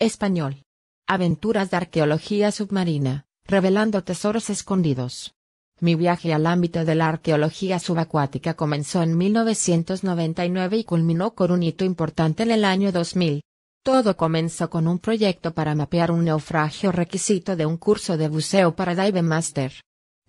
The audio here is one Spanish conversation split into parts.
Español. Aventuras de arqueología submarina, revelando tesoros escondidos. Mi viaje al ámbito de la arqueología subacuática comenzó en 1999 y culminó con un hito importante en el año 2000. Todo comenzó con un proyecto para mapear un naufragio requisito de un curso de buceo para Dive Master.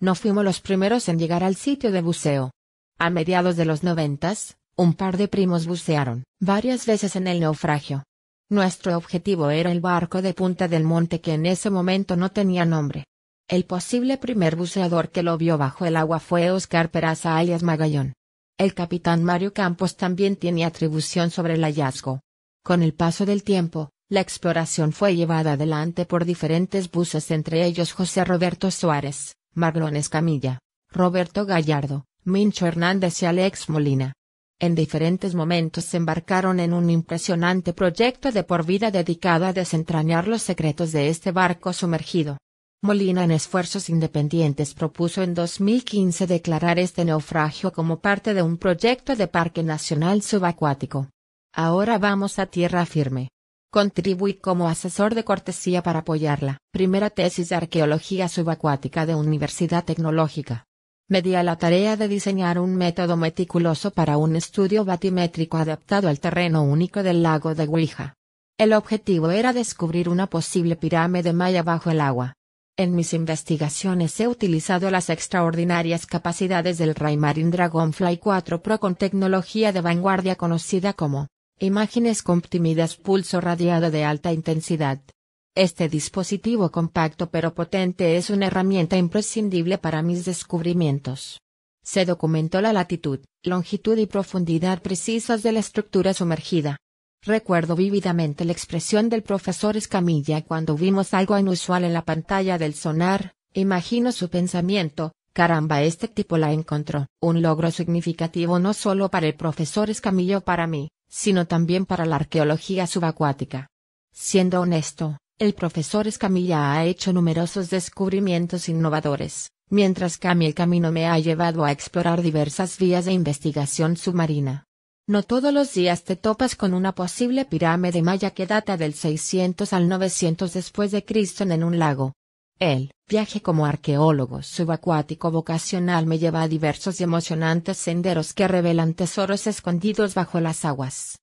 No fuimos los primeros en llegar al sitio de buceo. A mediados de los noventas, un par de primos bucearon varias veces en el naufragio. Nuestro objetivo era el barco de Punta del Monte que en ese momento no tenía nombre. El posible primer buceador que lo vio bajo el agua fue Oscar Peraza alias Magallón. El capitán Mario Campos también tiene atribución sobre el hallazgo. Con el paso del tiempo, la exploración fue llevada adelante por diferentes buses entre ellos José Roberto Suárez, Marlon Escamilla, Roberto Gallardo, Mincho Hernández y Alex Molina. En diferentes momentos se embarcaron en un impresionante proyecto de por vida dedicado a desentrañar los secretos de este barco sumergido. Molina en esfuerzos independientes propuso en 2015 declarar este naufragio como parte de un proyecto de Parque Nacional Subacuático. Ahora vamos a tierra firme. Contribuí como asesor de cortesía para apoyarla. primera tesis de arqueología subacuática de Universidad Tecnológica a la tarea de diseñar un método meticuloso para un estudio batimétrico adaptado al terreno único del lago de Ouija. El objetivo era descubrir una posible pirámide maya bajo el agua. En mis investigaciones he utilizado las extraordinarias capacidades del Raymarine Dragonfly 4 Pro con tecnología de vanguardia conocida como imágenes comprimidas pulso radiado de alta intensidad. Este dispositivo compacto pero potente es una herramienta imprescindible para mis descubrimientos. Se documentó la latitud, longitud y profundidad precisas de la estructura sumergida. Recuerdo vívidamente la expresión del profesor Escamilla cuando vimos algo inusual en la pantalla del sonar, imagino su pensamiento, caramba este tipo la encontró. Un logro significativo no solo para el profesor Escamilla o para mí, sino también para la arqueología subacuática. Siendo honesto, el profesor Escamilla ha hecho numerosos descubrimientos innovadores, mientras que el camino me ha llevado a explorar diversas vías de investigación submarina. No todos los días te topas con una posible pirámide maya que data del 600 al 900 después de Cristo en un lago. El viaje como arqueólogo subacuático vocacional me lleva a diversos y emocionantes senderos que revelan tesoros escondidos bajo las aguas.